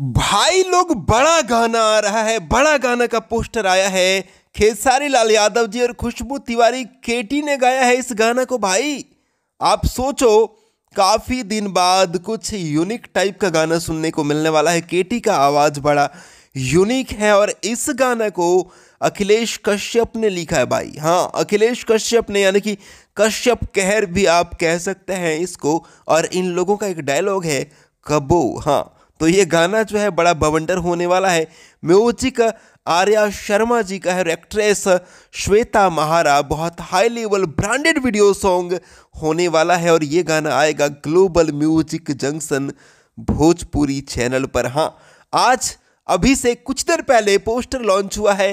भाई लोग बड़ा गाना आ रहा है बड़ा गाना का पोस्टर आया है खेसारी लाल यादव जी और खुशबू तिवारी केटी ने गाया है इस गाना को भाई आप सोचो काफ़ी दिन बाद कुछ यूनिक टाइप का गाना सुनने को मिलने वाला है केटी का आवाज़ बड़ा यूनिक है और इस गाना को अखिलेश कश्यप ने लिखा है भाई हाँ अखिलेश कश्यप ने यानी कि कश्यप कहर भी आप कह सकते हैं इसको और इन लोगों का एक डायलॉग है कबो हाँ तो ये गाना जो है बड़ा बवंडर होने वाला है म्यूजिक आर्या शर्मा जी का है एक्ट्रेस श्वेता महारा बहुत high level branded video song होने वाला है और ये गाना आएगा Global Music Junction Bhojpuri channel पर हाँ आज अभी से कुछ देर पहले पोस्टर लॉन्च हुआ है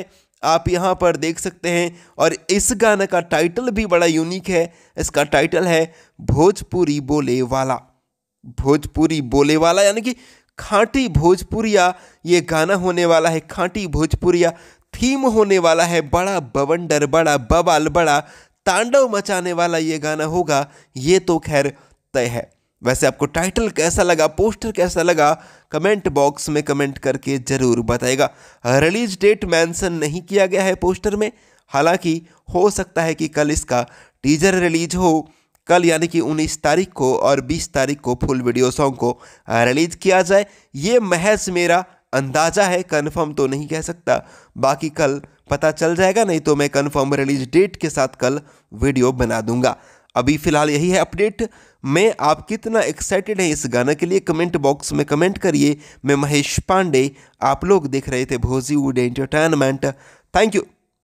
आप यहाँ पर देख सकते हैं और इस गाने का टाइटल भी बड़ा यूनिक है इसका टाइटल है भोजपुरी बोले वाला भोजपुरी बोले वाला यानी कि खांटी भोजपुरिया ये गाना होने वाला है खांटी भोजपुरिया थीम होने वाला है बड़ा बवंडर बड़ा बवाल बड़ा तांडव मचाने वाला ये गाना होगा ये तो खैर तय है वैसे आपको टाइटल कैसा लगा पोस्टर कैसा लगा कमेंट बॉक्स में कमेंट करके ज़रूर बताएगा रिलीज डेट मेंशन नहीं किया गया है पोस्टर में हालांकि हो सकता है कि कल इसका टीजर रिलीज हो कल यानी कि 19 तारीख को और 20 तारीख को फुल वीडियो सॉन्ग को रिलीज किया जाए ये महज मेरा अंदाज़ा है कन्फर्म तो नहीं कह सकता बाकी कल पता चल जाएगा नहीं तो मैं कन्फर्म रिलीज डेट के साथ कल वीडियो बना दूंगा अभी फिलहाल यही है अपडेट मैं आप कितना एक्साइटेड हैं इस गाना के लिए कमेंट बॉक्स में कमेंट करिए मैं महेश पांडे आप लोग देख रहे थे भोजीवुड एंटरटेनमेंट थैंक यू